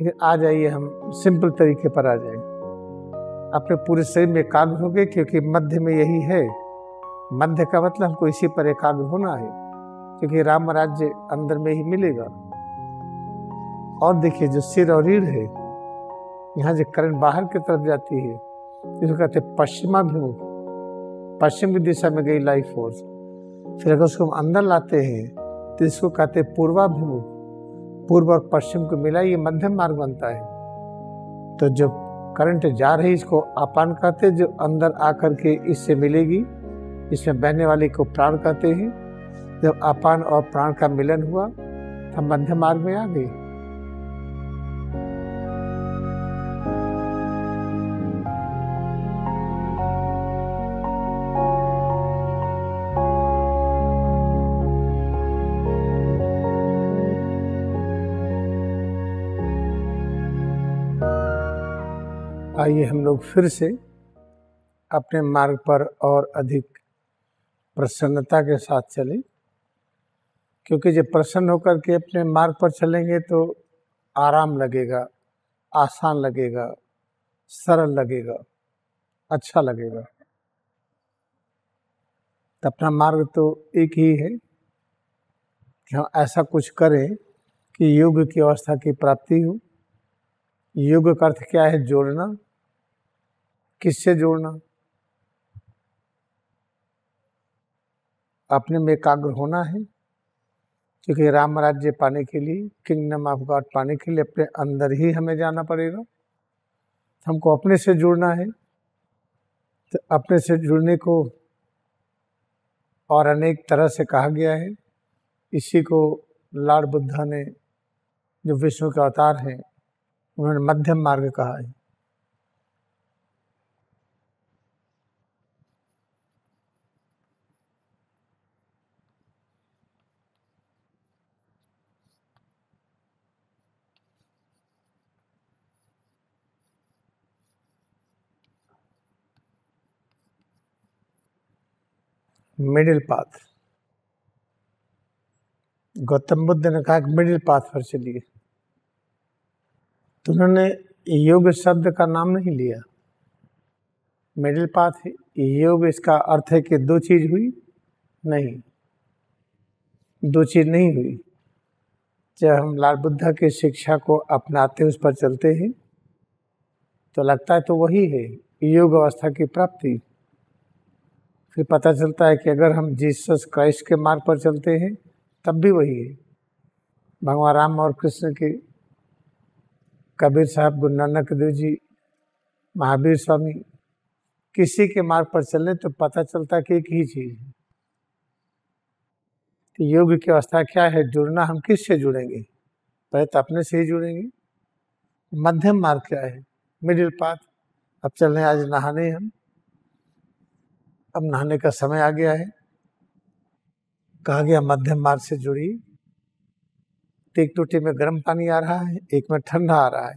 लेकिन आ जाइए हम सिंपल तरीके पर आ जाए अपने पूरे शरीर में एकाग्र हो गए क्योंकि मध्य में यही है मध्य का मतलब हमको इसी पर एकाग्र होना है क्योंकि राम राज्य अंदर में ही मिलेगा और देखिए जो सिर और रीढ़ है यहाँ जो करंट बाहर की तरफ जाती है इसको कहते हैं पश्चिमाभिमुख पश्चिम की दिशा में गई लाइफ फोर्स फिर अगर उसको हम अंदर लाते हैं तो इसको कहते हैं पूर्वाभिमुख पूर्व और पश्चिम को मिला ये मध्यम मार्ग बनता है तो जब करंट जा रही इसको अपान कहते जो अंदर आकर के इससे मिलेगी इसमें बहने वाले को प्राण कहते हैं जब अपान और प्राण का मिलन हुआ तब मध्यम मार्ग में आ गए आइए हम लोग फिर से अपने मार्ग पर और अधिक प्रसन्नता के साथ चलें क्योंकि जब प्रसन्न होकर के अपने मार्ग पर चलेंगे तो आराम लगेगा आसान लगेगा सरल लगेगा अच्छा लगेगा तो अपना मार्ग तो एक ही है कि हम ऐसा कुछ करें कि योग की अवस्था की प्राप्ति हो योग का अर्थ क्या है जोड़ना किससे जोड़ना अपने में एकाग्र होना है क्योंकि राम राज्य पाने के लिए किंगडम ऑफ गॉड पाने के लिए अपने अंदर ही हमें जाना पड़ेगा हमको अपने से जुड़ना है तो अपने से जुड़ने को और अनेक तरह से कहा गया है इसी को लॉर्ड बुद्धा ने जो विष्णु के अवतार हैं उन्होंने मध्यम मार्ग कहा है मिडिल पाथ गौतम बुद्ध ने कहा कि मिडिल पाथ पर चलिए तो उन्होंने योग शब्द का नाम नहीं लिया मिडिल पाथ योग इसका अर्थ है कि दो चीज हुई नहीं दो चीज नहीं हुई जब हम लाल बुद्धा की शिक्षा को अपनाते उस पर चलते हैं तो लगता है तो वही है योग अवस्था की प्राप्ति फिर पता चलता है कि अगर हम जीसस क्राइस्ट के मार्ग पर चलते हैं तब भी वही है भगवान राम और कृष्ण के कबीर साहब गुरु नानक देव जी महावीर स्वामी किसी के मार्ग पर चलने तो पता चलता कि एक ही चीज़ है तो योग की अवस्था क्या है जुड़ना हम किस से जुड़ेंगे पहले तो अपने से ही जुड़ेंगे मध्यम मार्ग क्या है मिडिल पाथ अब चल रहे आज नहाने हम अब नहाने का समय आ गया है कहा गया मध्यम मार्ग से जुड़ी टेक टूटी में गर्म पानी आ रहा है एक में ठंडा आ रहा है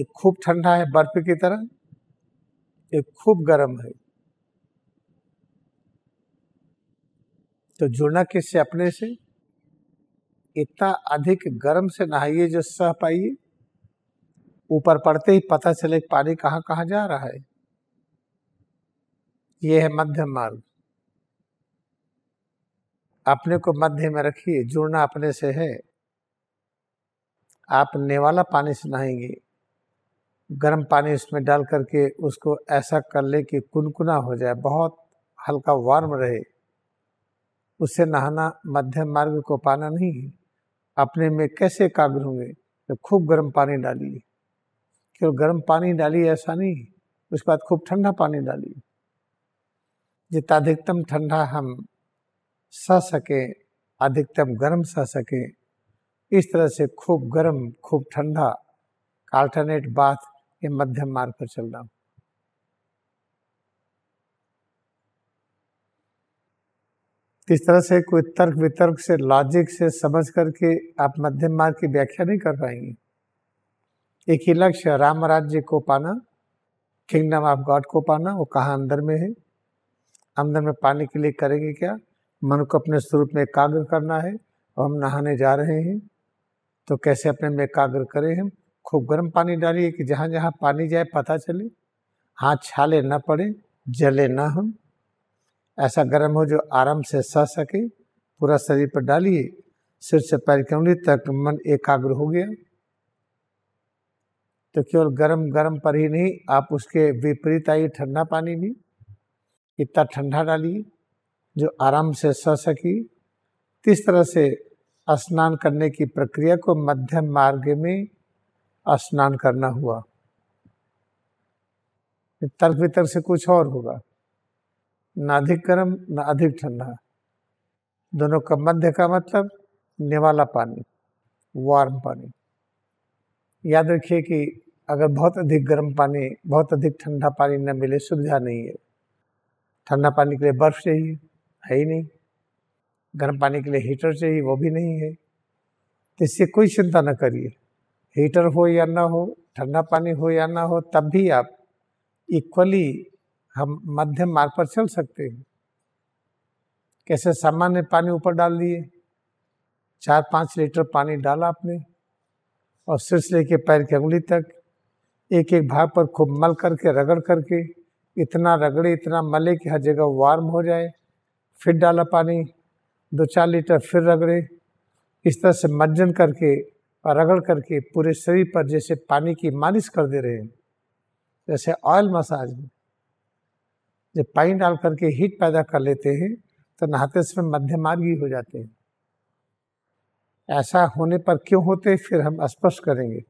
एक खूब ठंडा है बर्फ की तरह एक खूब गर्म है तो जुड़ना किससे अपने से इतना अधिक गर्म से नहाइए जो सह पाइए ऊपर पड़ते ही पता चले पानी कहाँ कहाँ जा रहा है ये है मध्यम मार्ग अपने को मध्य में रखिए जुड़ना अपने से है आप नेवाला पानी से नहाएंगे गर्म पानी उसमें डाल करके उसको ऐसा कर ले कि कुनकुना हो जाए बहुत हल्का वार्म रहे उससे नहाना मध्यम मार्ग को पाना नहीं है अपने में कैसे एकाग्र होंगे तो खूब गर्म पानी डालिए केवल गर्म पानी डालिए ऐसा नहीं उसके बाद खूब ठंडा पानी डालिए जितना अधिकतम ठंडा हम सह सकें अधिकतम गर्म सह सकें इस तरह से खूब गर्म खूब ठंडा अल्टरनेट बाथ ये मध्यम मार्ग पर चल रहा हूँ इस तरह से कोई तर्क वितर्क से लॉजिक से समझ करके आप मध्यम मार्ग की व्याख्या नहीं कर पाएंगे एक ही लक्ष्य राम राज्य को पाना किंगडम ऑफ गॉड को पाना वो कहाँ अंदर में है अंदर में पाने के लिए करेंगे क्या मन को अपने स्वरूप में एकाग्र करना है और हम नहाने जा रहे हैं तो कैसे अपने में एकाग्र करें हम खूब गर्म पानी डालिए कि जहाँ जहाँ पानी जाए पता चले हाथ छाले ना पड़े जले न हम ऐसा गर्म हो जो आराम से सह सके पूरा शरीर पर डालिए सिर से पैर की उंगली तक मन एकाग्र हो गया तो केवल गर्म गर्म पर ही नहीं आप उसके विपरीत आइए ठंडा पानी भी इतना ठंडा डालिए जो आराम से सह सकी इस तरह से स्नान करने की प्रक्रिया को मध्यम मार्ग में स्नान करना हुआ तर्क वितर्क से कुछ और होगा ना अधिक गर्म ना अधिक ठंडा दोनों का मध्य का मतलब निवाला पानी वार्म पानी याद रखिए कि अगर बहुत अधिक गर्म पानी बहुत अधिक ठंडा पानी न मिले सुविधा नहीं है ठंडा पानी के लिए बर्फ़ चाहिए है ही नहीं गर्म पानी के लिए हीटर चाहिए वो भी नहीं है तो इससे कोई चिंता ना करिए हीटर हो या ना हो ठंडा पानी हो या ना हो तब भी आप इक्वली हम मध्यम मार्ग पर चल सकते हैं कैसे सामान्य पानी ऊपर डाल दिए चार पाँच लीटर पानी डाला आपने और सिर से लेके पैर की उंगली तक एक एक भाग पर खूब मल करके रगड़ करके इतना रगड़े इतना मले कि हर जगह वार्म हो जाए फिर डाला पानी दो चार लीटर फिर रगड़े इस तरह से मज्जन करके और रगड़ करके पूरे शरीर पर जैसे पानी की मालिश कर दे रहे हैं जैसे ऑयल मसाज में जब पानी डाल करके हीट पैदा कर लेते हैं तो नहाते समय मध्यमार्गी हो जाते हैं ऐसा होने पर क्यों होते फिर हम स्पष्ट करेंगे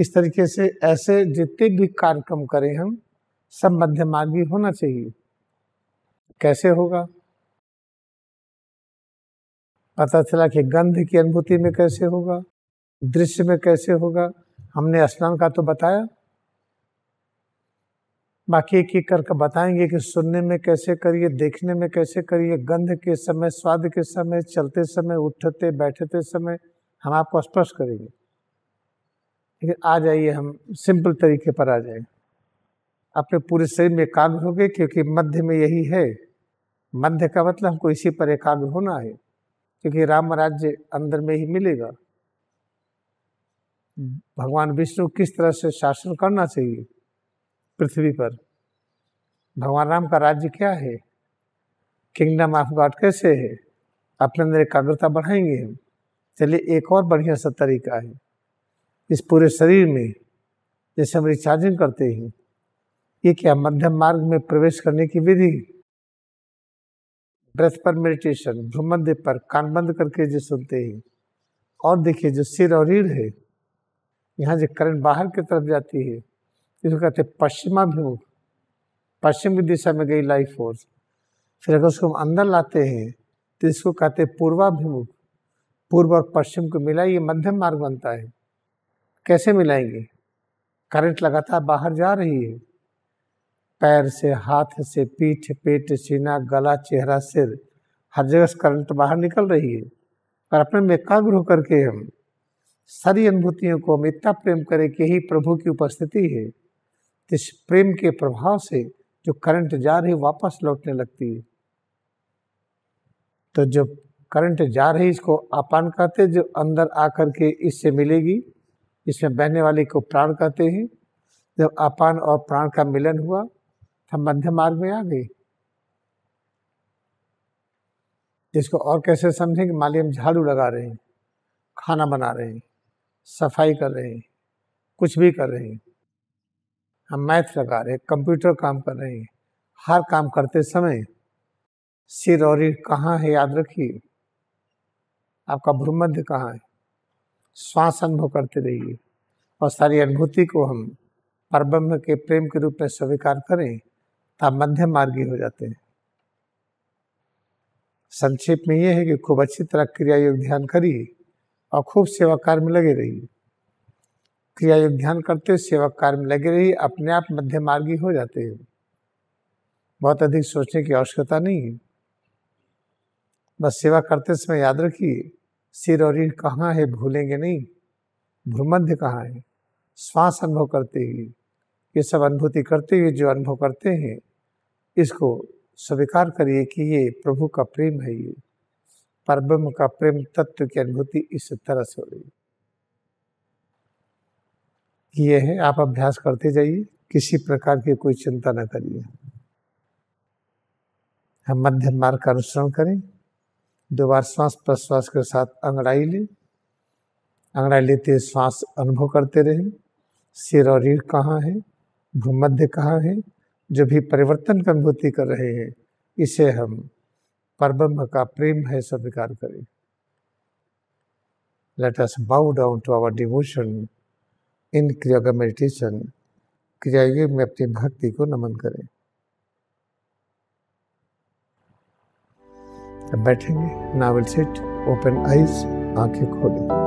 इस तरीके से ऐसे जितने भी कार्यक्रम करें हम सब मध्यमार्गी होना चाहिए कैसे होगा पता चला कि गंध की अनुभूति में कैसे होगा दृश्य में कैसे होगा हमने स्नान का तो बताया बाकी एक एक करके बताएंगे कि सुनने में कैसे करिए देखने में कैसे करिए गंध के समय स्वाद के समय चलते समय उठते बैठते समय हम आपको स्पष्ट करेंगे लेकिन आ जाइए हम सिंपल तरीके पर आ जाए अपने पूरे शरीर में एकाग्र हो गए क्योंकि मध्य में यही है मध्य का मतलब हमको इसी पर एकाग्र होना है क्योंकि राम राज्य अंदर में ही मिलेगा भगवान विष्णु किस तरह से शासन करना चाहिए पृथ्वी पर भगवान राम का राज्य क्या है किंगडम ऑफ गॉड कैसे है अपने अंदर एकाग्रता बढ़ाएंगे हम चलिए एक और बढ़िया सा तरीका है इस पूरे शरीर में जैसे हम रिचार्जिंग करते हैं ये क्या मध्यम मार्ग में प्रवेश करने की विधि ब्रेथ पर मेडिटेशन भ्रमंद पर कान बंद करके जो सुनते हैं और देखिए जो सिर और रीढ़ है यहाँ जो करंट बाहर की तरफ जाती है इसको कहते हैं पश्चिमाभिमुख पश्चिम की दिशा में गई लाइफ फोर्स फिर अगर उसको हम अंदर लाते हैं तो इसको कहते हैं पूर्वाभिमुख पूर्व और पश्चिम को मिला ये मध्यम मार्ग बनता है कैसे मिलाएंगे करंट लगातार बाहर जा रही है पैर से हाथ से पीठ पेट सीना गला चेहरा सिर हर जगह से करंट बाहर निकल रही है और अपने में एकाग्र होकर के हम सारी अनुभूतियों को हम इतना प्रेम करें कि यही प्रभु की उपस्थिति है इस प्रेम के प्रभाव से जो करंट जा रही वापस लौटने लगती है तो जो करंट जा रही इसको आपान कहते जो अंदर आकर के इससे मिलेगी इसमें बहने वाले को प्राण कहते हैं जब अपान और प्राण का मिलन हुआ हम मध्य मार्ग में आ गए जिसको और कैसे समझें कि मान हम झाड़ू लगा रहे हैं खाना बना रहे हैं सफाई कर रहे हैं कुछ भी कर रहे हैं हम मैथ लगा रहे हैं कंप्यूटर काम कर रहे हैं हर काम करते समय सिर और कहाँ है याद रखिए आपका भ्रूमध्य कहाँ है श्वास अनुभव करते रहिए और सारी अनुभूति को हम पर के प्रेम के रूप में स्वीकार करें तब तो मध्यम मार्गी हो जाते हैं संक्षेप में यह है कि खूब अच्छी तरह क्रिया योग ध्यान करिए और खूब सेवा कार्य में लगे रहिए क्रिया योग ध्यान करते सेवा कार्य में लगे रहिए अपने आप मध्यम मार्गी हो जाते हैं बहुत अधिक सोचने की आवश्यकता नहीं है बस सेवा करते समय याद रखिए सिर और ईर कहाँ है भूलेंगे नहीं भ्रमध्य कहाँ है श्वास अनुभव करते हुए ये सब अनुभूति करते हुए जो अनुभव करते हैं इसको स्वीकार करिए कि ये प्रभु का प्रेम है ये पर ब्रह्म का प्रेम तत्व की अनुभूति इस तरह से हो रही ये है आप अभ्यास करते जाइए किसी प्रकार की कोई चिंता न करिए हम मध्यम मार्ग का अनुसरण करें दो बार प्रश्वास के साथ अंगड़ाई लें अंगड़ाई लेते श्वास अनुभव करते रहें सिर और रीढ़ कहाँ है भूमध्य कहाँ है जो भी परिवर्तन की अनुभूति कर रहे हैं इसे हम परब्रह्म का प्रेम है स्वीकार करें us bow down to our devotion in in Kriyaga meditation, Kriya में अपनी भक्ति को नमन करें बैठेंगे नावल सेट ओपन आईज आंखें खोलेंगे